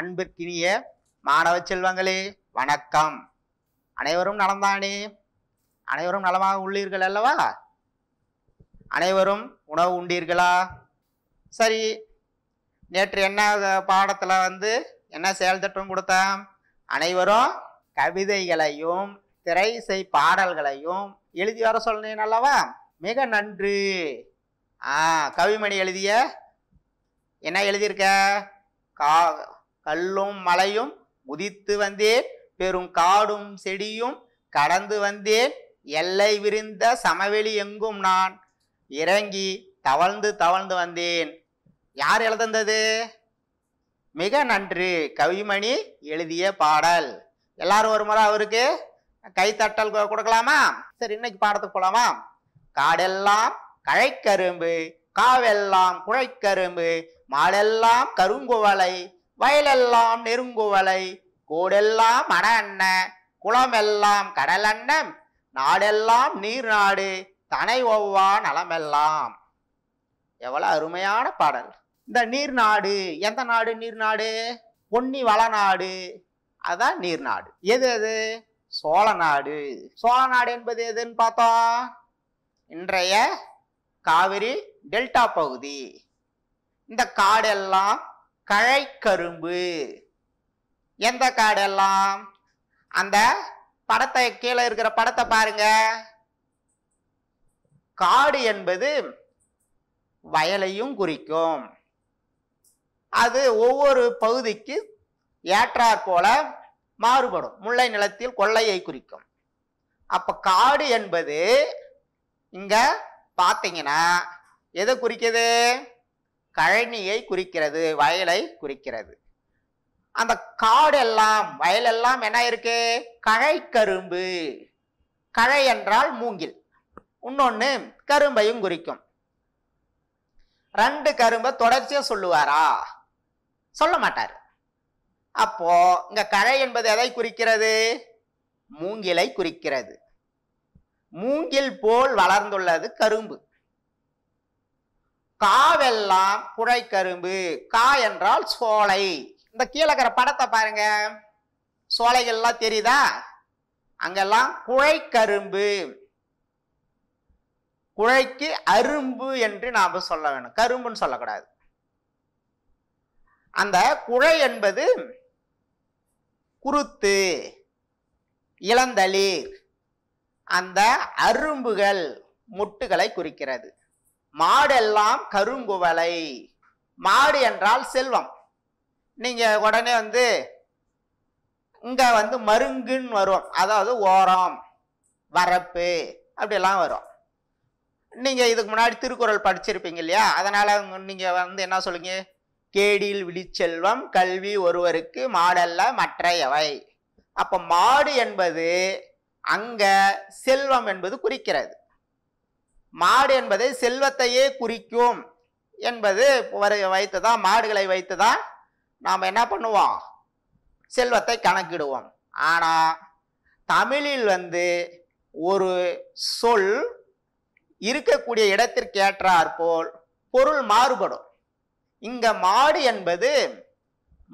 அன்பிற்கினிய மாணவ செல்வங்களே வணக்கம் அனைவரும் நலந்தானே அனைவரும் நலமாக உள்ளீர்கள் அல்லவா அனைவரும் உணவு உண்டீர்களா சரி நேற்று என்ன பாடத்தில் வந்து என்ன செயல் திட்டம் கொடுத்தேன் அனைவரும் கவிதைகளையும் திரைசை பாடல்களையும் எழுதி வர சொன்னேன் அல்லவா மிக நன்று ஆ கவிமணி எழுதிய என்ன எழுதியிருக்க கா கல்லும் மலையும் உதித்து வந்தேன் பெரும் காடும் செடியும் கடந்து வந்தேன் எல்லை விரிந்த சமவெளி எங்கும் நான் இறங்கி தவழ்ந்து தவழ்ந்து வந்தேன் யார் எழுதந்தது மிக நன்று கவிமணி எழுதிய பாடல் எல்லாரும் ஒரு முறை அவருக்கு கைத்தட்டல் கொடுக்கலாமா சரி இன்னைக்கு பாடத்துக்கு போலாமா காடெல்லாம் கழைக்கரும்பு காவெல்லாம் குழைக்கரும்பு மாடெல்லாம் கருங்குவலை வயலெல்லாம் நெருங்குவலை கோடெல்லாம் மன அண்ண குளமெல்லாம் கடல் அண்ணம் நாடெல்லாம் நீர் நாடு தனை ஒவ்வா நலமெல்லாம் எவ்வளோ அருமையான பாடல் இந்த நீர் நாடு எந்த நாடு நீர் நாடு பொன்னி வள நாடு அதான் நீர் நாடு எது அது சோழ நாடு சோழ நாடு என்பது எதுன்னு பார்த்தோம் இன்றைய காவிரி டெல்டா பகுதி இந்த காடெல்லாம் கழைக்கரும்பு எந்த காடெல்லாம் அந்த படத்தை கீழே இருக்கிற படத்தை பாருங்க காடு என்பது வயலையும் குறிக்கும் அது ஒவ்வொரு பகுதிக்கு ஏற்றாற் போல மாறுபடும் முல்லை நிலத்தில் கொள்ளையை குறிக்கும் அப்ப காடு என்பது இங்க பார்த்தீங்கன்னா எதை குறிக்குது கழனியை குறிக்கிறது வயலை குறிக்கிறது அந்த காடெல்லாம் வயலெல்லாம் என்ன இருக்கு கழை கரும்பு கழை என்றால் மூங்கில் இன்னொன்று கரும்பையும் குறிக்கும் ரெண்டு கரும்பை தொடர்ச்சியாக சொல்லுவாரா சொல்ல மாட்டார் அப்போ இங்க கழை என்பது எதை குறிக்கிறது மூங்கிலை குறிக்கிறது மூங்கில் போல் வளர்ந்துள்ளது கரும்பு காவெல்லாம் கரும்பு கா என்றால் சோலை இந்த கீழக்கிற படத்தை பாருங்க சோலைகள்லாம் தெரியுதா அங்கெல்லாம் குழைக்கரும்பு குழைக்கு அரும்பு என்று நாம் சொல்ல வேணும் கரும்புன்னு சொல்லக்கூடாது அந்த குழை என்பது குருத்து இளந்தளிர் அந்த அரும்புகள் முட்டுகளை குறிக்கிறது மாடெல்லாம் கருங்குவலை மாடு என்றால் செல்வம் நீங்கள் உடனே வந்து இங்கே வந்து மருங்குன்னு வரும் அதாவது ஓரம் வரப்பு அப்படிலாம் வரும் நீங்கள் இதுக்கு முன்னாடி திருக்குறள் படிச்சிருப்பீங்க இல்லையா அதனால் நீங்கள் வந்து என்ன சொல்லுங்க கேடியில் விழிச்செல்வம் கல்வி ஒருவருக்கு மாடல்ல மற்ற எவை அப்போ மாடு என்பது அங்கே செல்வம் என்பது குறிக்கிறது மாடு என்பது செல்வத்தையே குறிக்கும் என்பது வைத்து தான் மாடுகளை வைத்து தான் நாம் என்ன பண்ணுவோம் செல்வத்தை கணக்கிடுவோம் ஆனால் தமிழில் வந்து ஒரு சொல் இருக்கக்கூடிய இடத்திற்கு ஏற்றாற்போல் பொருள் மாறுபடும் இங்க மாடு என்பது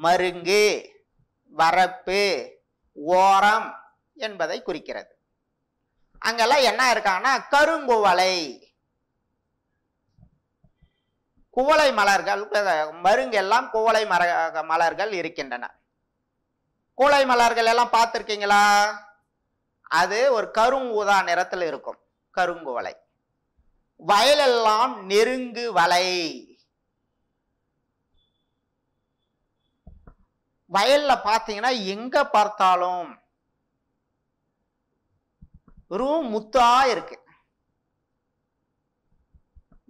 மருங்கு வரப்பு ஓரம் என்பதை குறிக்கிறது அங்கெல்லாம் என்ன இருக்காங்கன்னா கருங்குவலை குவளை மலர்கள் மருங்கெல்லாம் குவளை மர மலர்கள் இருக்கின்றன குவளை மலர்கள் எல்லாம் பார்த்துருக்கீங்களா அது ஒரு கருங்குதா நிறத்தில் இருக்கும் கருங்குவலை வயலெல்லாம் நெருங்கு வலை வயல்ல பார்த்தீங்கன்னா எங்க பார்த்தாலும் வெறும் முத்தா இருக்கு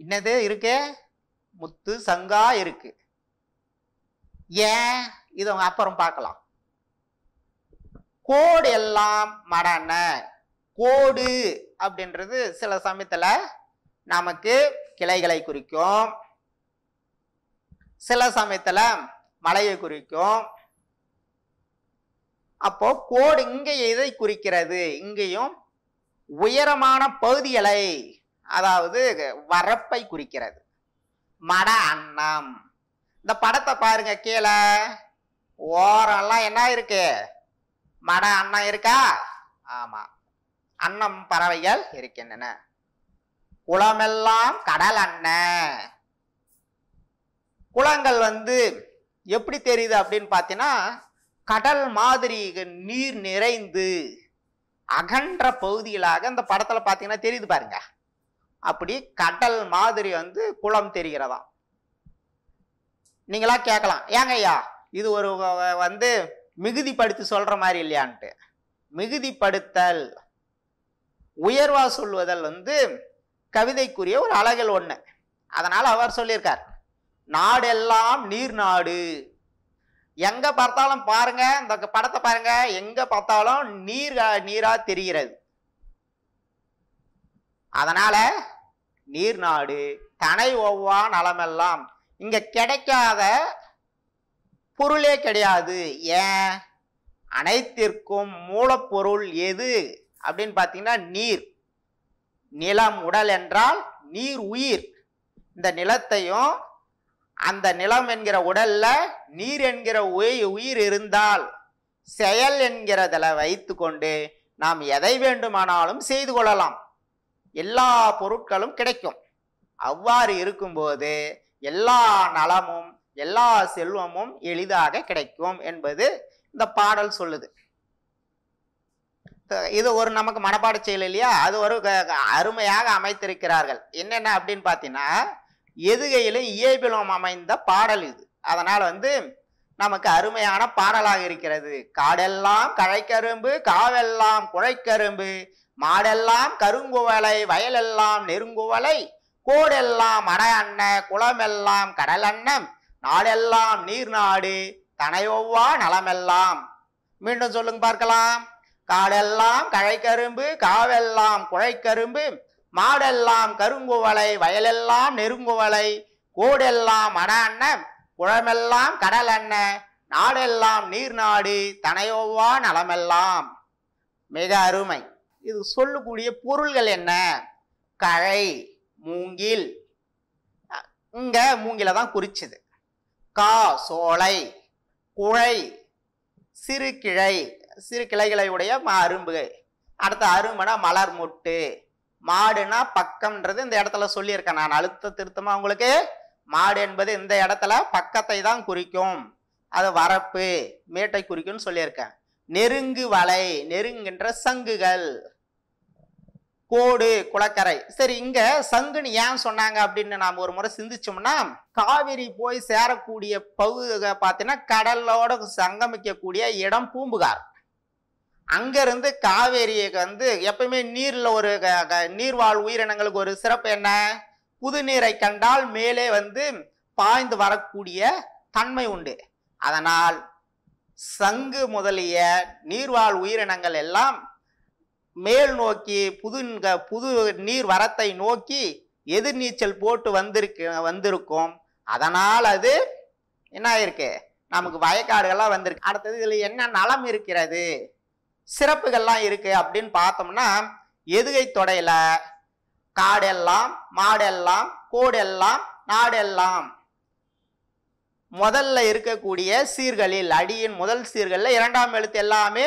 என்னது இருக்கு முத்து சங்கா இருக்கு ஏன் இது அவங்க அப்புறம் பார்க்கலாம் கோடு எல்லாம் மடன கோடு அப்படின்றது சில சமயத்தில் நமக்கு கிளைகளை குறிக்கும் சில சமயத்தில் மலையை குறிக்கும் அப்போ கோடு இங்கே இதை குறிக்கிறது இங்கேயும் உயரமான பகுதிகளை அதாவது வரப்பை குறிக்கிறது மட அன்னம் இந்த படத்தை பாருங்க கீழே ஓரெல்லாம் என்ன இருக்கு மட அன்னம் இருக்கா ஆமாம் அன்னம் பறவைகள் இருக்கின்றன குளமெல்லாம் கடல் அண்ணன் குளங்கள் வந்து எப்படி தெரியுது அப்படின்னு பார்த்தீங்கன்னா கடல் மாதிரி நீர் நிறைந்து அகன்ற பகுதிகளாக இந்த படத்தில் பார்த்தீங்கன்னா தெரியுது பாருங்க அப்படி கடல் மாதிரி வந்து குளம் தெரிகிறதா நீங்களா கேட்கலாம் ஏங்க ஐயா இது ஒரு வந்து மிகுதிப்படுத்தி சொல்கிற மாதிரி இல்லையான்ட்டு மிகுதிப்படுத்தல் உயர்வாக சொல்லுவதல் வந்து கவிதைக்குரிய ஒரு அழகல் ஒன்று அதனால் அவர் சொல்லியிருக்கார் நாடெல்லாம் நீர் நாடு எங்க பார்த்தாலும் பாருங்க இந்த படத்தை பாருங்க எங்க பார்த்தாலும் நீர் நீரா தெரிகிறது அதனால நாடு தனை ஒவ்வா நலமெல்லாம் இங்க கிடைக்காத பொருளே கிடையாது ஏன் அனைத்திற்கும் மூலப்பொருள் எது அப்படின்னு பார்த்தீங்கன்னா நீர் நிலம் உடல் என்றால் நீர் உயிர் இந்த நிலத்தையும் அந்த நிலம் என்கிற உடல்ல நீர் என்கிற உயிர் உயிர் இருந்தால் செயல் என்கிறதில் வைத்து கொண்டு நாம் எதை வேண்டுமானாலும் செய்து கொள்ளலாம் எல்லா பொருட்களும் கிடைக்கும் அவ்வாறு இருக்கும்போது எல்லா நலமும் எல்லா செல்வமும் எளிதாக கிடைக்கும் என்பது இந்த பாடல் சொல்லுது இது ஒரு நமக்கு மனப்பாட செயல் இல்லையா அது ஒரு அருமையாக அமைத்திருக்கிறார்கள் என்னென்ன அப்படின்னு பார்த்தீங்கன்னா எதுகையிலும் இயல்பிலும் அமைந்த பாடல் இது அதனால் வந்து நமக்கு அருமையான பாடலாக இருக்கிறது காடெல்லாம் கழைக்கரும்பு காவெல்லாம் குழைக்கரும்பு மாடெல்லாம் கருங்குவலை வயலெல்லாம் நெருங்குவலை கோடெல்லாம் மன அண்ண குளமெல்லாம் கடல் அண்ணம் நாடெல்லாம் நீர் நாடு தனையொவ்வா நலமெல்லாம் மீண்டும் சொல்லுங்க பார்க்கலாம் காடெல்லாம் கழைக்கரும்பு காவெல்லாம் குழைக்கரும்பு மாடெல்லாம் கருங்குவலை வயலெல்லாம் நெருங்குவலை கோடெல்லாம் மன அண்ணன் குளமெல்லாம் கடல் அண்ண நாடெல்லாம் நீர் நாடு தனையோவா நலமெல்லாம் மிக அருமை இது சொல்லக்கூடிய பொருள்கள் என்ன கழை மூங்கில் இங்க மூங்கில தான் குறிச்சது கா சோலை குழை சிறு கிழை சிறு கிளைகளை உடைய அரும்பு அடுத்த அரும்புனா மலர் மொட்டு மாடுனா பக்கம்ன்றது இந்த இடத்துல சொல்லியிருக்கேன் நான் அழுத்த திருத்தமாக உங்களுக்கு மாடு என்பது இந்த இடத்துல பக்கத்தை தான் குறிக்கும் அது வரப்பு மேட்டை குறிக்கும்னு சொல்லியிருக்கேன் நெருங்கு வலை நெருங்குன்ற சங்குகள் கோடு குளக்கரை சரி இங்க சங்குன்னு ஏன் சொன்னாங்க அப்படின்னு நாம் ஒரு முறை சிந்திச்சோம்னா காவிரி போய் சேரக்கூடிய பகு பார்த்தீங்கன்னா கடலோட சங்கமிக்கக்கூடிய இடம் பூம்புகார் அங்கேருந்து காவேரியை வந்து எப்பயுமே நீரில் ஒரு நீர்வாழ் உயிரினங்களுக்கு ஒரு சிறப்பு என்ன புது நீரை கண்டால் மேலே வந்து பாய்ந்து வரக்கூடிய தன்மை உண்டு அதனால் சங்கு முதலிய நீர்வாழ் உயிரினங்கள் எல்லாம் மேல் நோக்கி புது புது நீர் வரத்தை நோக்கி எதிர்நீச்சல் போட்டு வந்திருக்கு வந்திருக்கும் அதனால் அது என்ன ஆயிருக்கு நமக்கு வயக்காடுகள்லாம் வந்திருக்கு அடுத்தது இதில் என்ன நலம் இருக்கிறது சிறப்புகள்லாம் இருக்குது அப்படின்னு பார்த்தோம்னா எதுகை தொடையில் காடெல்லாம் மாடெல்லாம் கோடெல்லாம் நாடெல்லாம் முதல்ல இருக்கக்கூடிய சீர்களில் அடியின் முதல் சீர்களில் இரண்டாம் எழுத்து எல்லாமே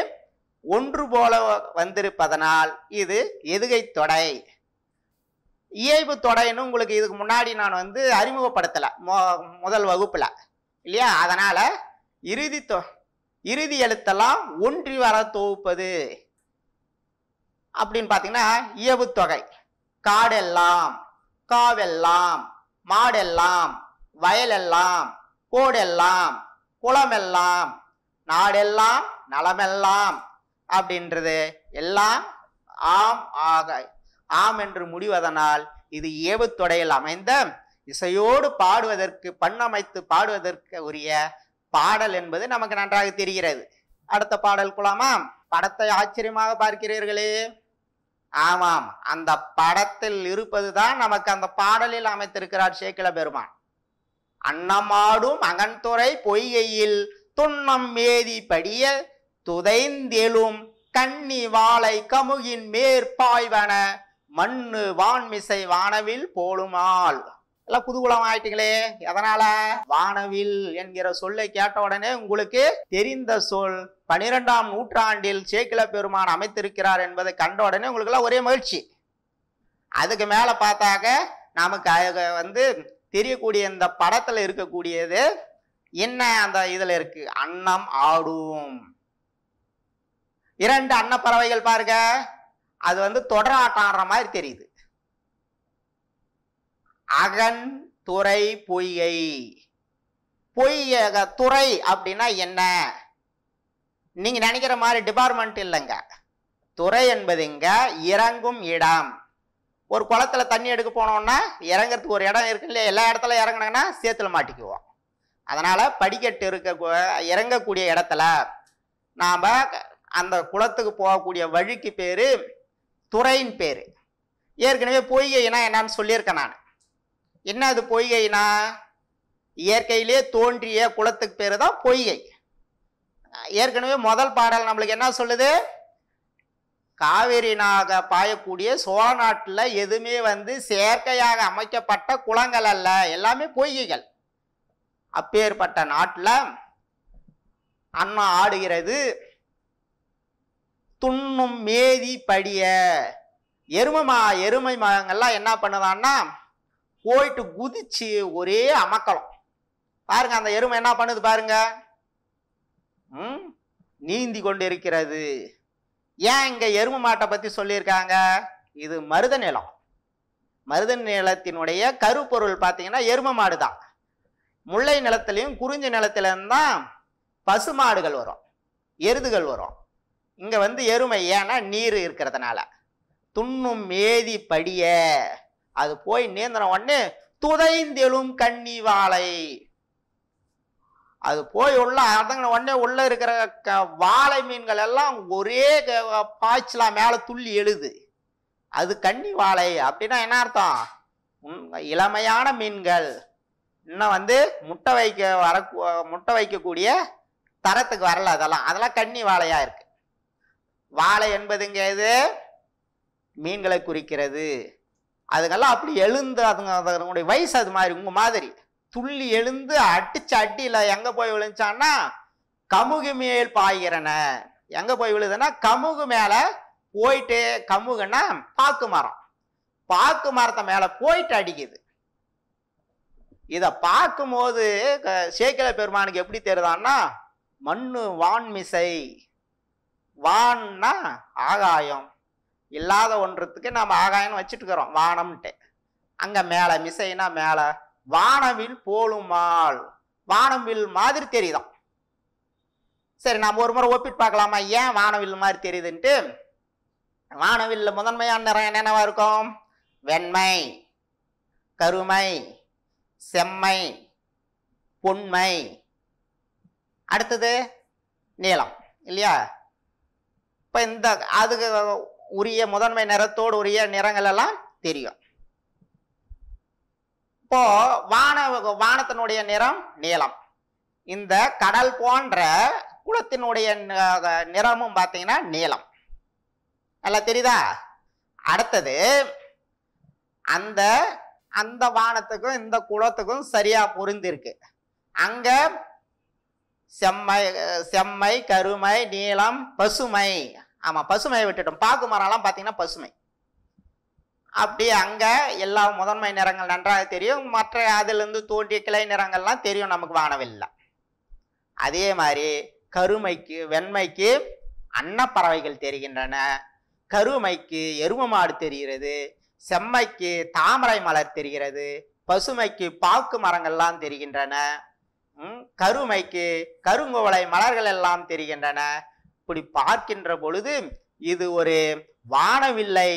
ஒன்று போல வந்திருப்பதனால் இது எதுகை தொடை இயல்பு தொடைன்னு உங்களுக்கு இதுக்கு முன்னாடி நான் வந்து அறிமுகப்படுத்தலை மொ முதல் வகுப்பில் இல்லையா அதனால் இறுதி தொ இறுதி எழுத்தெல்லாம் ஒன்றி வர தொகுப்பது அப்படின்னு பார்த்தீங்கன்னா இயவுத்தொகை காடெல்லாம் காவெல்லாம் மாடெல்லாம் வயலெல்லாம் கோடெல்லாம் குளமெல்லாம் நாடெல்லாம் நலமெல்லாம் அப்படின்றது எல்லாம் ஆம் ஆக ஆம் என்று முடிவதனால் இது ஏவுத்தொடையில் அமைந்த இசையோடு பாடுவதற்கு பண்ணமைத்து பாடுவதற்கு உரிய பாடல் என்பது நமக்கு நன்றாக தெரிகிறது அடுத்த பாடல் குலாமா படத்தை ஆச்சரியமாக பார்க்கிறீர்களே ஆமாம் அந்த படத்தில் இருப்பதுதான் நமக்கு அந்த பாடலில் அமைத்திருக்கிறார் சேக்கில பெருமான் அன்னமாடும் அகன்துறை பொய்கையில் துண்ணம் மேதி படிய துதைந்தெழும் கண்ணி வாழை கமுகின் மேற்பாய்வன மண்ணு வான்மிசை வானவில் போலுமாள் எல்லாம் குதூகூலம் ஆயிட்டீங்களே எதனால வானவில் என்கிற சொல்லை கேட்ட உடனே உங்களுக்கு தெரிந்த சொல் பனிரெண்டாம் நூற்றாண்டில் சேக்கில பெருமான் அமைத்திருக்கிறார் என்பதை கண்ட உடனே எல்லாம் ஒரே மகிழ்ச்சி அதுக்கு மேலே பார்த்தாக்க நமக்கு வந்து தெரியக்கூடிய இந்த படத்தில் இருக்கக்கூடியது என்ன அந்த இதில் இருக்கு அன்னம் ஆடும் இரண்டு அன்னப்பறவைகள் பாருங்க அது வந்து தொடராட்டம் ஆடுற மாதிரி தெரியுது அகன் துறை பொய்யை பொய்யக துறை அப்படின்னா என்ன நீங்க நினைக்கிற மாதிரி டிபார்ட்மெண்ட் இல்லைங்க துறை என்பது இங்க இறங்கும் இடம் ஒரு குளத்துல தண்ணி எடுக்க போனோம்னா இறங்கிறதுக்கு ஒரு இடம் இருக்கு இல்லையா எல்லா இடத்துல இறங்கினாங்கன்னா சேத்துல மாட்டிக்குவோம் அதனால படிக்கட்டு இருக்க இறங்கக்கூடிய இடத்துல நாம் அந்த குளத்துக்கு போகக்கூடிய வழிக்கு பேர் துறையின் பேர் ஏற்கனவே பொய்கைனா என்னன்னு சொல்லியிருக்கேன் நான் என்ன அது பொய்கைனா இயற்கையிலே தோன்றிய குலத்துக்கு பேர் தான் பொய்கை ஏற்கனவே முதல் பாடல் நம்மளுக்கு என்ன சொல்லுது காவேரி நாக பாயக்கூடிய சோழ நாட்டில் எதுவுமே வந்து செயற்கையாக அமைக்கப்பட்ட குளங்கள் அல்ல எல்லாமே பொய்கைகள் அப்பேற்பட்ட நாட்டில் அண்ணா ஆடுகிறது துண்ணும் மேதி படிய எருமமா எருமை மகங்கள்லாம் என்ன பண்ணுதான்னா போயிட்டு குதிச்சு ஒரே அமக்கலம் பாருங்க அந்த எருமை என்ன பண்ணுது பாருங்க ம் நீந்தி கொண்டு இருக்கிறது ஏன் இங்க எருமை மாட்டை பத்தி சொல்லியிருக்காங்க இது மருத நிலம் மருத நிலத்தினுடைய கருப்பொருள் பார்த்தீங்கன்னா எரும மாடு தான் முல்லை நிலத்திலையும் குறிஞ்சி நிலத்திலையும் தான் மாடுகள் வரும் எருதுகள் வரும் இங்கே வந்து எருமை ஏன்னா நீர் இருக்கிறதுனால துண்ணும் மேதி படிய அது போய் நேந்திர உடனே துதைந்தெழும் கண்ணி வாழை அது போய் உள்ள அதங்கின உடனே உள்ள இருக்கிற வாழை மீன்கள் எல்லாம் ஒரே பாய்ச்சலா மேலே துள்ளி எழுது அது கண்ணி வாழை அப்படின்னா என்ன அர்த்தம் இளமையான மீன்கள் இன்னும் வந்து முட்டை வைக்க வர முட்டை வைக்கக்கூடிய தரத்துக்கு வரல அதெல்லாம் அதெல்லாம் கண்ணி வாழையாக இருக்குது வாழை என்பதுங்க இது மீன்களை குறிக்கிறது அதுக்கெல்லாம் அப்படி எழுந்து அதுங்க அதனுடைய வயசு அது மாதிரி உங்கள் மாதிரி துள்ளி எழுந்து அடிச்சு அடியில் எங்கே போய் விழுந்துச்சான்னா கமுகு மேல் பாய்கிறன எங்கே போய் விழுதுன்னா கமுகு மேலே போயிட்டு கமுகுன்னா பாக்கு மரம் பாக்கு மரத்தை மேலே போயிட்டு அடிக்குது இதை பார்க்கும்போது சேக்கில பெருமானுக்கு எப்படி தெரியுதான்னா மண்ணு வான்மிசை வான்னா ஆகாயம் இல்லாத ஒன்றத்துக்கு நாம் ஆகாயம்னு வச்சுட்டுக்கிறோம் வானம்ன்ட்டு அங்கே மேலே மிசைனா மேலே வானவில் போலுமாள் வானவில் மாதிரி தெரியுதான் சரி நாம் ஒரு முறை ஒப்பிட்டு பார்க்கலாமா ஏன் வானவில் மாதிரி தெரியுதுன்ட்டு வானவில் முதன்மையான நிறம் என்னென்னவா இருக்கும் வெண்மை கருமை செம்மை பொன்மை அடுத்தது நீளம் இல்லையா இப்போ இந்த அதுக்கு உரிய முதன்மை நிறத்தோடு உரிய நிறங்கள் எல்லாம் தெரியும் இப்போ வான வானத்தினுடைய நிறம் நீளம் இந்த கடல் போன்ற குளத்தினுடைய நிறமும் பார்த்தீங்கன்னா நீளம் நல்லா தெரியுதா அடுத்தது அந்த அந்த வானத்துக்கும் இந்த குளத்துக்கும் சரியா பொருந்திருக்கு அங்க செம்மை செம்மை கருமை நீளம் பசுமை ஆமாம் பசுமையை விட்டுட்டோம் பாக்கு மரம்லாம் பார்த்தீங்கன்னா பசுமை அப்படியே அங்கே எல்லா முதன்மை நிறங்கள் நன்றாக தெரியும் மற்ற அதிலிருந்து தோண்டிய கிளை நிறங்கள்லாம் தெரியும் நமக்கு வானவில்லாம் அதே மாதிரி கருமைக்கு வெண்மைக்கு அன்னப்பறவைகள் தெரிகின்றன கருமைக்கு எரும மாடு தெரிகிறது செம்மைக்கு தாமரை மலர் தெரிகிறது பசுமைக்கு பாக்கு மரங்கள்லாம் தெரிகின்றன கருமைக்கு கருங்குவளை மலர்கள் எல்லாம் தெரிகின்றன இப்படி பார்க்கின்ற பொழுது இது ஒரு வானவில்லை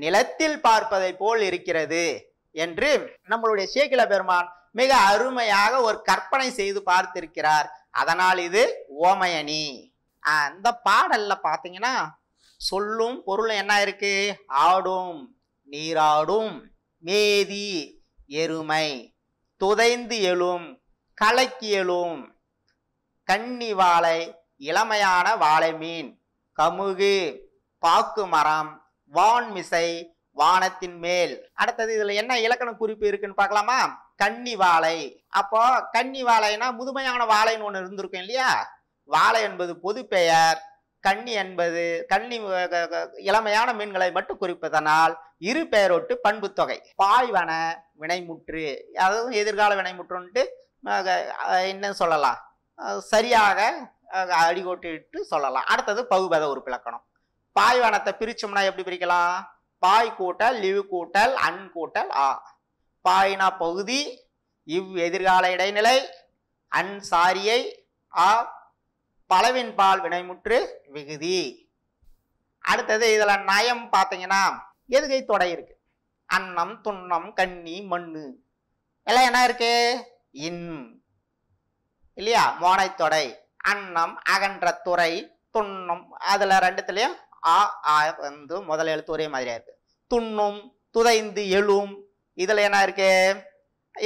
நிலத்தில் பார்ப்பதை போல் இருக்கிறது என்று நம்மளுடைய சேகில பெருமான் மிக அருமையாக ஒரு கற்பனை செய்து பார்த்திருக்கிறார் அதனால் இது ஓமயணி அந்த பாடல்ல பார்த்தீங்கன்னா சொல்லும் பொருள் என்ன இருக்கு ஆடும் நீராடும் மேதி எருமை துதைந்து எழும் கலக்கி எழும் கன்னிவாளை இளமையான வாழை மீன் கமுகு பாக்கு மரம் வான்மிசை வானத்தின் மேல் அடுத்தது இதுல என்ன இலக்கண குறிப்பு இருக்குன்னு பார்க்கலாமா கன்னி வாழை அப்போ கன்னி வாழைனா முதுமையான வாழைன்னு ஒன்று இருந்திருக்கும் இல்லையா வாழை என்பது பொது பெயர் கன்னி என்பது கன்னி இளமையான மீன்களை மட்டும் குறிப்பதனால் இரு பெயரொட்டு பண்பு தொகை பாய்வன வினைமுற்று அதுவும் எதிர்கால வினைமுற்றுன்ட்டு என்ன சொல்லலாம் சரியாக அடிகோட்டிட்டு சொல்லலாம் அடுத்தது பகுபத உறுப்பிலக்கணம் பாய்வானத்தை பிரிச்சோம்னா எப்படி பிரிக்கலாம் பாய் கூட்டல் லிவ் கூட்டல் அன் கூட்டல் ஆ பாய்னா பகுதி இவ் எதிர்கால இடைநிலை அன் சாரியை ஆ பலவின் பால் வினைமுற்று விகுதி அடுத்தது இதில் நயம் பார்த்தீங்கன்னா எதுகை தொடை இருக்கு அன்னம் துண்ணம் கண்ணி மண்ணு எல்லாம் என்ன இருக்கு இன் இல்லையா மோனை தொடை அன்னம் அகன்ற துறை துண்ணும் அதில் ரெண்டுத்துலேயும் ஆ ஆ வந்து முதல் எழுத்து ஒரே மாதிரியா இருக்கு துண்ணும் துதைந்து எழும் இதில் என்ன இருக்கு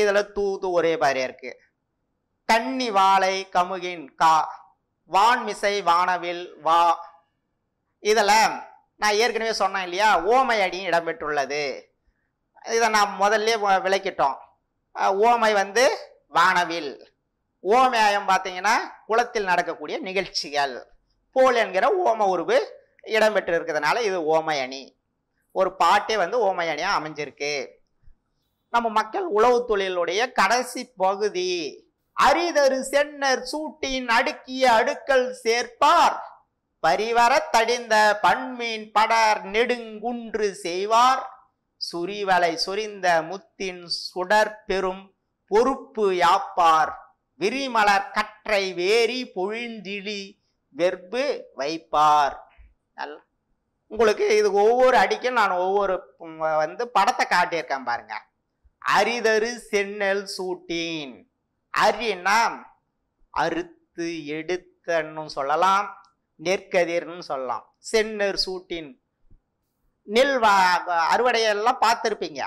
இதில் தூது ஒரே மாதிரியா இருக்கு கண்ணி வாழை கமுகின் கா வான்மிசை வானவில் வா இதில் நான் ஏற்கனவே சொன்னேன் இல்லையா ஓமை அடியும் இடம்பெற்றுள்ளது இதை நான் முதல்ல விளக்கிட்டோம் ஓமை வந்து வானவில் ஓமேயம் பார்த்தீங்கன்னா குளத்தில் நடக்கக்கூடிய நிகழ்ச்சிகள் போல் என்கிற ஓம உருவு இடம்பெற்று இருக்கிறதுனால இது ஓமயணி ஒரு பாட்டே வந்து ஓமயணியாக அமைஞ்சிருக்கு நம்ம மக்கள் உழவு தொழிலுடைய கடைசி பகுதி அரிதரு சென்னர் சூட்டின் அடுக்கிய அடுக்கல் சேர்ப்பார் பரிவர தடிந்த பண்மீன் படர் நெடுங்குன்று செய்வார் சுரிவலை சொரிந்த முத்தின் சுடர் பெரும் பொறுப்பு யாப்பார் விரிமலர் கற்றை வேரி பொழிந்திழி வெர்பு வைப்பார் உங்களுக்கு இது ஒவ்வொரு அடிக்கும் நான் ஒவ்வொரு வந்து படத்தை காட்டியிருக்கேன் பாருங்க அரிதரு சென்னல் சூட்டின் அரின்னா அறுத்து எடுத்தன்னு சொல்லலாம் நெற்கதிர்னு சொல்லலாம் சென்னர் சூட்டின் நெல் அறுவடையெல்லாம் பார்த்துருப்பீங்க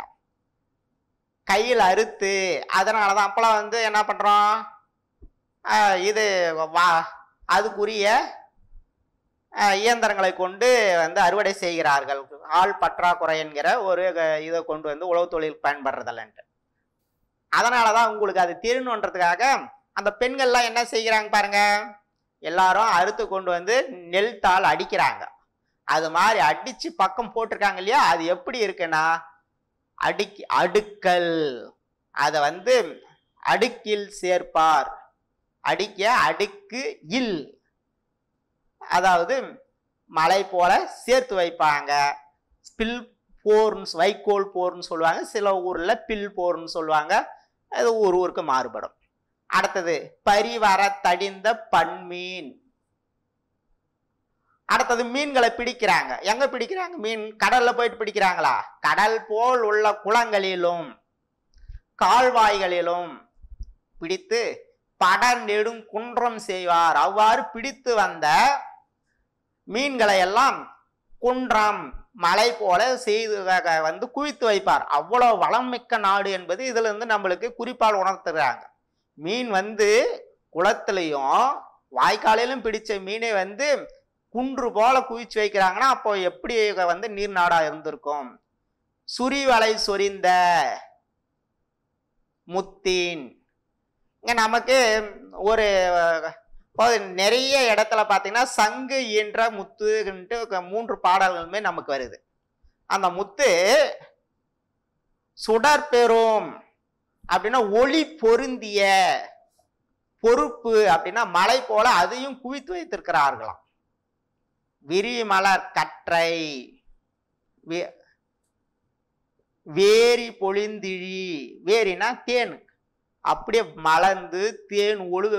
கையில் அறுத்து அதனால தான் அப்போலாம் வந்து என்ன பண்ணுறோம் இது வா அதுக்குரிய இயந்திரங்களை கொண்டு வந்து அறுவடை செய்கிறார்கள் ஆள் பற்றாக்குறை என்கிற ஒரு இதை கொண்டு வந்து உழவு தொழில் பயன்படுறதில்லன்ட்டு அதனால தான் உங்களுக்கு அது திருணுன்றதுக்காக அந்த பெண்கள்லாம் என்ன செய்கிறாங்க பாருங்க எல்லாரும் அறுத்து கொண்டு வந்து நெல் தாள் அடிக்கிறாங்க அது மாதிரி அடித்து பக்கம் போட்டிருக்காங்க இல்லையா அது எப்படி இருக்குன்னா அடுக்கி அடுக்கல் அதை வந்து அடுக்கில் சேர்ப்பார் அடிக்க அடுக்கு இல் அதாவது மலை போல சேர்த்து வைப்பாங்க பில் போர்னு வைக்கோல் போர்னு சொல்லுவாங்க சில ஊரில் பில் போர்னு சொல்லுவாங்க அது ஒரு ஊருக்கு மாறுபடும் அடுத்தது பரிவர தடிந்த பன்மீன் அடுத்தது மீன்களை பிடிக்கிறாங்க எங்க பிடிக்கிறாங்க மீன் கடல்ல போயிட்டு பிடிக்கிறாங்களா கடல் போல் உள்ள குளங்களிலும் கால்வாய்களிலும் பிடித்து படர் நெடும் குன்றம் செய்வார் அவ்வாறு பிடித்து வந்த மீன்களை எல்லாம் குன்றம் மலை போல செய்து வந்து குவித்து வைப்பார் அவ்வளோ வளம் மிக்க நாடு என்பது இதுல இருந்து நம்மளுக்கு குறிப்பால் உணர்த்துறாங்க மீன் வந்து குளத்துலையும் வாய்க்காலையிலும் பிடிச்ச மீனை வந்து குன்று போல குவிச்சு வைக்கிறாங்கன்னா அப்போ எப்படி வந்து நீர் நாடா இருந்திருக்கும் சுரிவலை சொரிந்த முத்தீன் இங்கே நமக்கு ஒரு நிறைய இடத்துல பார்த்தீங்கன்னா சங்கு என்ற முத்துன்ட்டு மூன்று பாடல்களுமே நமக்கு வருது அந்த முத்து சுடற்பெறும் அப்படின்னா ஒளி பொருந்திய பொறுப்பு அப்படின்னா மலை போல அதையும் குவித்து வைத்திருக்கிறார்களாம் விரிமலர் கற்றை வேரி பொழிந்திழி வேரினா தேனு அப்படியே மலர்ந்து தேன் ஒழுக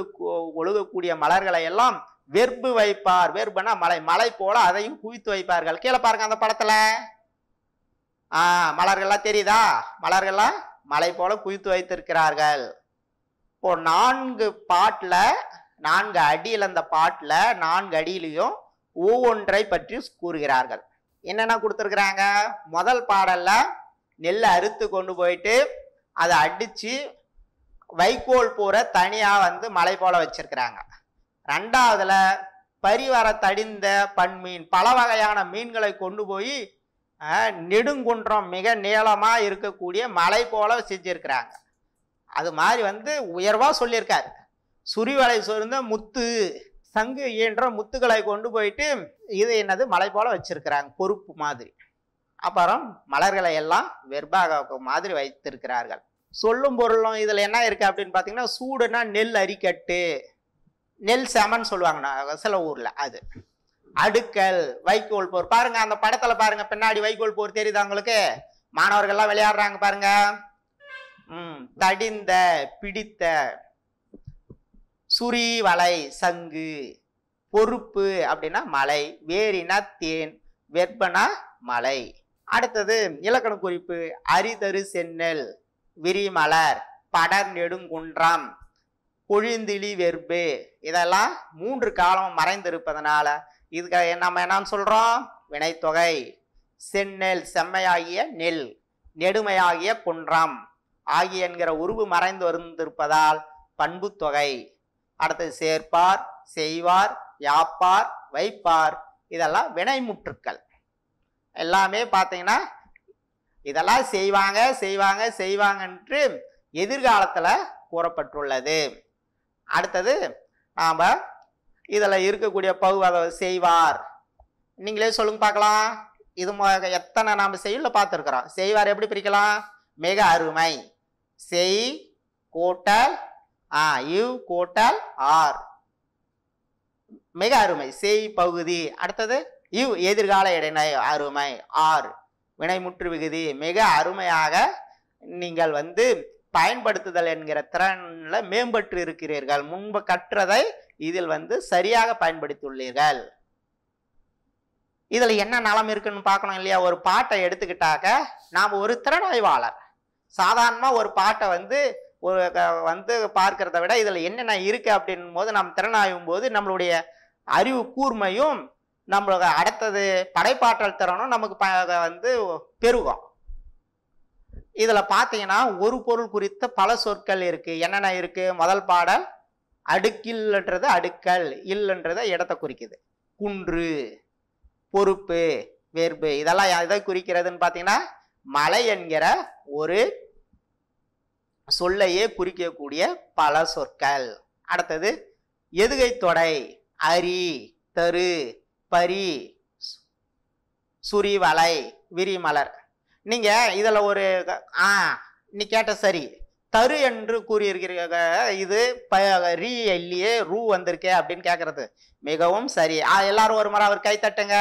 ஒழுகக்கூடிய மலர்களை எல்லாம் வெர்பு வைப்பார் வெர்புனா மலை மலை போல அதையும் குவித்து வைப்பார்கள் கீழே பாருங்க அந்த படத்துல ஆஹ் மலர்கள்லாம் தெரியுதா மலர்கள்லாம் மலை போல குவித்து வைத்திருக்கிறார்கள் இப்போ நான்கு பாட்டில் நான்கு அடியில் அந்த பாட்டில் நான்கு அடியிலையும் ஒவ்வொன்றை பற்றி கூறுகிறார்கள் என்னென்ன கொடுத்துருக்குறாங்க முதல் பாடலில் நெல்லை அறுத்து கொண்டு போயிட்டு அதை அடித்து வைக்கோல் பூரை தனியாக வந்து மலை போல வச்சிருக்கிறாங்க ரெண்டாவதுல பரிவர தடிந்த பன்மீன் பல வகையான மீன்களை கொண்டு போய் நெடுங்குன்றம் மிக நீளமாக இருக்கக்கூடிய மலை போல செஞ்சுருக்கிறாங்க அது மாதிரி வந்து உயர்வாக சொல்லியிருக்காரு சுரிவலை சொருந்த முத்து சங்கு இயன்ற முத்துக்களை கொண்டு போயிட்டு இது என்னது மலை போல வச்சிருக்கிறாங்க பொறுப்பு மாதிரி அப்புறம் மலர்களை எல்லாம் வெர்பாக மாதிரி வைத்திருக்கிறார்கள் சொல்லும் பொருளும் இதில் என்ன இருக்குது அப்படின்னு பார்த்தீங்கன்னா சூடுனா நெல் அரிக்கட்டு நெல் செமன் சொல்லுவாங்கண்ணா சில ஊரில் அது அடுக்கல் வைக்கோல் போர் பாருங்க அந்த படத்தில் பாருங்க பின்னாடி வைக்கோல் போர் தெரியுதா அவங்களுக்கு மாணவர்கள்லாம் விளையாடுறாங்க பாருங்க ம் தடிந்த பிடித்த சுரி வலை சங்கு பொறுப்பு அப்படின்னா மலை வேரினா தேன் வெப்பனா மலை அடுத்தது இலக்கண குறிப்பு அரிதரு சென்னல் விரிமலர் படர் நெடுங்குன்றம் பொழிந்திழி வெறுப்பு இதெல்லாம் மூன்று காலம் மறைந்திருப்பதனால இதுக்கு நம்ம என்னன்னு சொல்கிறோம் வினைத்தொகை செந்நெல் செம்மையாகிய நெல் நெடுமையாகிய குன்றம் ஆகிய என்கிற உருவு மறைந்து வந்திருப்பதால் பண்பு தொகை அடுத்தது சேர்ப்பார் செய்வார் யாப்பார் வைப்பார் இதெல்லாம் வினைமுற்றுக்கள் எல்லாமே பார்த்தீங்கன்னா இதெல்லாம் செய்வாங்க செய்வாங்க செய்வாங்கன்று எதிர்காலத்தில் கூறப்பட்டுள்ளது அடுத்தது நாம் இதில் இருக்கக்கூடிய பகு செய்வார் நீங்களே சொல்லுங்க பார்க்கலாம் இது எத்தனை நாம் செய்யல பார்த்துருக்குறோம் செய்வார் எப்படி பிரிக்கலாம் மிக அருமை செய் கோட்டல் ஆ இவ் கோட்டல் ஆர் மிக அருமை செய் பகுதி அடுத்தது இவ் எதிர்கால இடைநாய் அருமை ஆர் வினைமுற்று விகுதி மிக அருமையாக நீங்கள் வந்து பயன்படுத்துதல் என்கிற திறனில் மேம்பட்டு இருக்கிறீர்கள் முன்பு கற்றதை இதில் வந்து சரியாக பயன்படுத்தியுள்ளீர்கள் இதில் என்ன நலம் இருக்குன்னு பார்க்கணும் இல்லையா ஒரு பாட்டை எடுத்துக்கிட்டாக்க நாம் ஒரு திறனாய்வாளர் சாதாரணமாக ஒரு பாட்டை வந்து ஒரு வந்து பார்க்கிறத விட இதில் என்னென்ன இருக்குது அப்படின் போது நாம் திறனாயும் போது நம்மளுடைய அறிவு கூர்மையும் நம்மளுக்கு அடுத்தது படைப்பாற்றல் திறனும் நமக்கு ப வந்து பெருகும் இதில் பார்த்தீங்கன்னா ஒரு பொருள் குறித்த பல சொற்கள் இருக்குது என்னென்ன இருக்குது முதல் பாடல் அடுக்கில்ன்றது அடுக்கல் இல்லைன்றத இடத்தை குறிக்குது குன்று பொறுப்பு வேர்பு இதெல்லாம் எதை குறிக்கிறதுன்னு பார்த்தீங்கன்னா மலை என்கிற ஒரு சொல்லையே குறிக்கக்கூடிய பல சொற்கள் அடுத்தது எதுகை தொடை அரி தரு பரி சுரிவலை விரிமலர் நீங்கள் இதில் ஒரு ஆ நீ கேட்ட சரி தரு என்று கூறியிருக்கிறீங்க இது ப ரீ எல்லியே ரூ வந்திருக்கே அப்படின்னு கேட்குறது மிகவும் சரி ஆ எல்லாரும் ஒரு முறை அவர் கை தட்டுங்க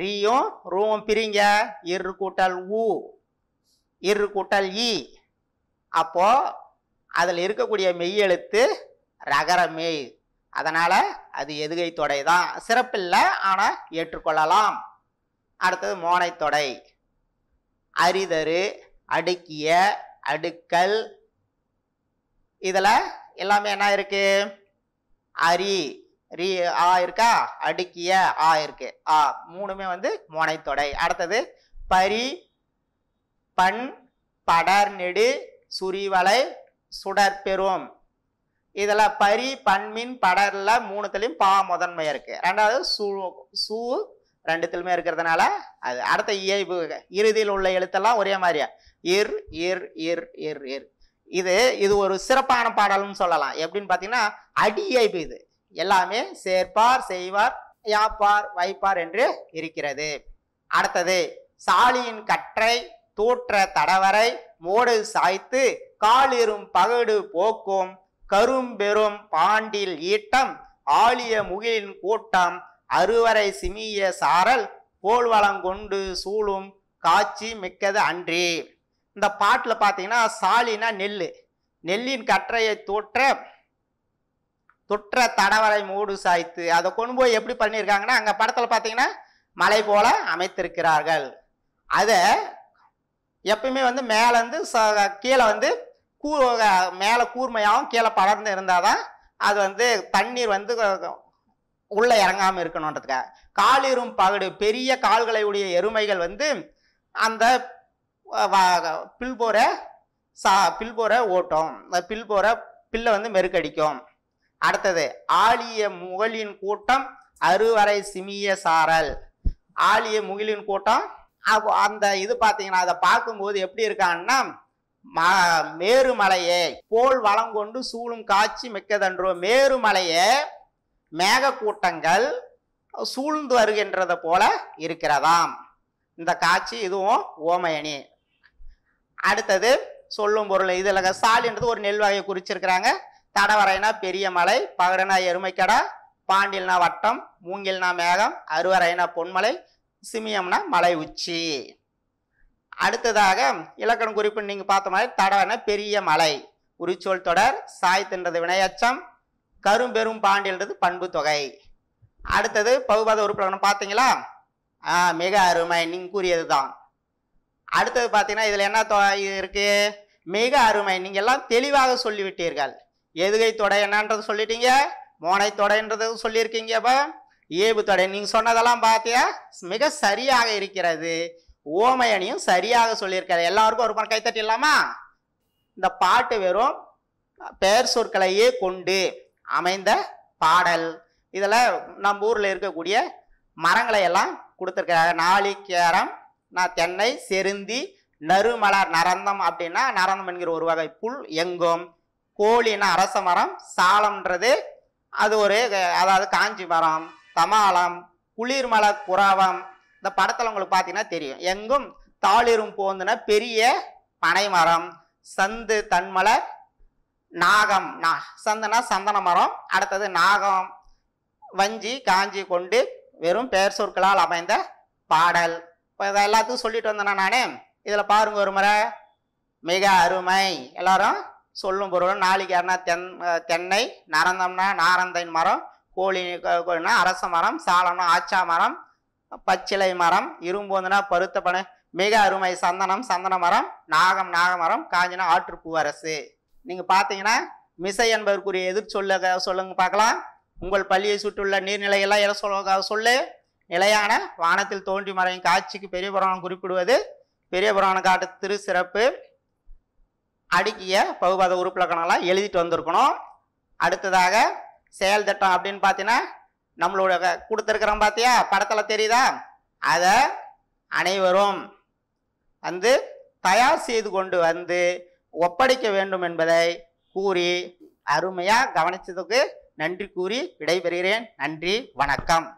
ரீயும் ரூவும் பிரிங்க இரு கூட்டல் ஊ இரு கூட்டல் இ அப்போது அதில் இருக்கக்கூடிய மெய் எழுத்து ரகர மெய் அதனால் அது எதுகை தொடை தான் சிறப்பில்லை ஆனால் ஏற்றுக்கொள்ளலாம் அடுத்தது மோனைத்தொடை அரிதரு அடுக்கிய அடுக்கல் இதில் எல்லாமே என்ன இருக்குது அரி ரீ ஆ இருக்கா அடுக்கிய ஆ இருக்கு ஆ மூணுமே வந்து மோனைத்தொடை அடுத்தது பரி பண் படர் நெடு சுரிவலை சுடற்பெரும் இதில் பரி பன்மின் படரில் மூணுத்துலேயும் பா முதன்மையாக இருக்குது ரெண்டாவது சு சு ரெண்டுத்துலையுமே இருக்கிறதுனால அது அடுத்த இயைபு இறுதியில் உள்ள எழுத்தெல்லாம் ஒரே மாதிரியா இர் இர் இர் இர் இர் இது இது ஒரு சிறப்பான பாடல்னு சொல்லலாம் எப்படின்னு பார்த்தீங்கன்னா அடி இயைபு இது எல்லாமே சேர்ப்பார் செய்வார் யாப்பார் வைப்பார் என்று இருக்கிறது அடுத்தது சாலியின் கற்றை தூற்ற தடவரை மோடு சாய்த்து காலிரும் பகடு போக்கும் கரும்பெரும் பாண்டில் ஈட்டம் ஆழிய முகிலின் கூட்டம் அறுவரை சிமிய சாரல் போல்வளங்கொண்டு சூழும் காட்சி மிக்கது அன்றி இந்த பாட்டில் பார்த்தீங்கன்னா சாலினா நெல் நெல்லின் கற்றையை தோற்ற தொற்ற தடவரை மூடு சாய்த்து அதை கொண்டு போய் எப்படி பண்ணியிருக்காங்கன்னா அங்கே படத்தில் பார்த்தீங்கன்னா மலை போல அமைத்திருக்கிறார்கள் அதை எப்பயுமே வந்து மேலேருந்து ச கீழே வந்து கூ மேலே கூர்மையாகவும் கீழே படர்ந்து இருந்தால் தான் அது வந்து தண்ணீர் வந்து உள்ளே இறங்காமல் இருக்கணுன்றதுக்காக காலிரும் பகடு பெரிய கால்களை உடைய எருமைகள் வந்து அந்த பில்போரை சா பில்போரை ஓட்டும் அந்த பில்போரை பில்லை வந்து மெருக்கடிக்கும் அடுத்தது ஆலிய முகலின் கூட்டம் அறுவரை சிமிய சாரல் ஆலிய முகிலின் கூட்டம் அந்த இது பார்த்தீங்கன்னா அதை பார்க்கும்போது எப்படி இருக்காங்கன்னா மேருமலையே போல் வளங்கொண்டு சூழும் காட்சி மிக்கதன்றோ மேருமலையே மேகக்கூட்டங்கள் சூழ்ந்து வருகின்றத போல இருக்கிறதாம் இந்த காட்சி இதுவும் ஓமயணி அடுத்தது சொல்லும் பொருள் இதில் சாலின்றது ஒரு நெல் வகையை குறிச்சிருக்கிறாங்க தடவரைனா பெரிய மலை பகடனா எருமைக்கடை பாண்டில்னா வட்டம் மூங்கில்னா மேகம் அறுவரைனா பொன்மலை சிமியம்னா மலை உச்சி அடுத்ததாக இலக்கணம் குறிப்பு நீங்கள் பார்த்த மாதிரி தடவன பெரிய மலை உரிச்சொல் தொடர் சாய்த்துன்றது வினையச்சம் கரும்பெரும் பாண்டியன்றது பண்பு தொகை அடுத்தது பகுபாத உறுப்பினர் பார்த்தீங்களா மிக அருமை நீங்கள் கூறியது தான் அடுத்தது பார்த்தீங்கன்னா இதில் என்ன தொகை இருக்குது மிக அருமை நீங்கள் எல்லாம் தெளிவாக சொல்லிவிட்டீர்கள் எதுகை தொடை என்னன்றது சொல்லிட்டீங்க மோனை தொடைன்றது சொல்லியிருக்கீங்க அப்போ ஏபு தொடை நீங்கள் சொன்னதெல்லாம் பார்த்தியா மிக சரியாக இருக்கிறது ஓமையனையும் சரியாக சொல்லியிருக்காரு எல்லாருக்கும் ஒரு பணம் கைத்தட்டி இல்லாமா இந்த பாட்டு வெறும் பெயர் சொற்களையே கொண்டு அமைந்த பாடல் இதில் நம்ம ஊரில் இருக்கக்கூடிய மரங்களை எல்லாம் கொடுத்துருக்காரு நாளிக்கேரம் நான் தென்னை செருந்தி நறுமலர் நரந்தம் அப்படின்னா நரந்தம் என்கிற ஒரு வகை புல் எங்கும் கோழினா அரச மரம் சாலம்ன்றது அது ஒரு அதாவது காஞ்சி மரம் தமாலம் குளிர்மல குறவம் இந்த படத்தில் உங்களுக்கு பார்த்தீங்கன்னா தெரியும் எங்கும் தாளிரும் போந்துன பெரிய பனைமரம் சந்து தன்மலர் நாகம் நா சந்தனா சந்தன மரம் அடுத்தது நாகம் வஞ்சி காஞ்சி கொண்டு வெறும் பெயர் சொற்களால் அமைந்த பாடல் இப்போ இதை எல்லாத்துக்கும் சொல்லிட்டு வந்தேன்னா நானே இதில் பாருங்க ஒரு முறை மிக அருமை எல்லாரும் சொல்லும் பொருளும் நாளைக்கு யாருன்னா தென் தென்னை நரந்தம்னா நாரந்தை மரம் கோழி அரச மரம் சாலம்னா ஆச்சா மரம் பச்சிலை மரம் இரும்புனா பருத்த பனை மிக அருமை சந்தனம் சந்தன மரம் நாகம் நாகமரம் காஞ்சினா அரசு நீங்கள் பார்த்தீங்கன்னா மிசை என்பதற்குரிய எதிர் சொல்ல சொல்லுங்க பார்க்கலாம் உங்கள் பள்ளியை சுற்றியுள்ள நீர்நிலையெல்லாம் எதை சொல்ல சொல்லு நிலையான வானத்தில் தோன்றி மறையும் காட்சிக்கு பெரிய புராணம் குறிப்பிடுவது பெரிய புராணம் காட்டு சிறப்பு அடுக்கிய பகுபாத உறுப்பிலக்கணம்லாம் எழுதிட்டு வந்திருக்கணும் அடுத்ததாக செயல் திட்டம் அப்படின்னு பார்த்தீங்கன்னா நம்மளோட கொடுத்துருக்குறோம் பார்த்தியா படத்தில் தெரியுதா அதை அனைவரும் வந்து தயார் செய்து கொண்டு வந்து ஒப்படைக்க வேண்டும் என்பதை கூறி அருமையாக கவனித்ததுக்கு நன்றி கூறி விடைபெறுகிறேன் நன்றி வணக்கம்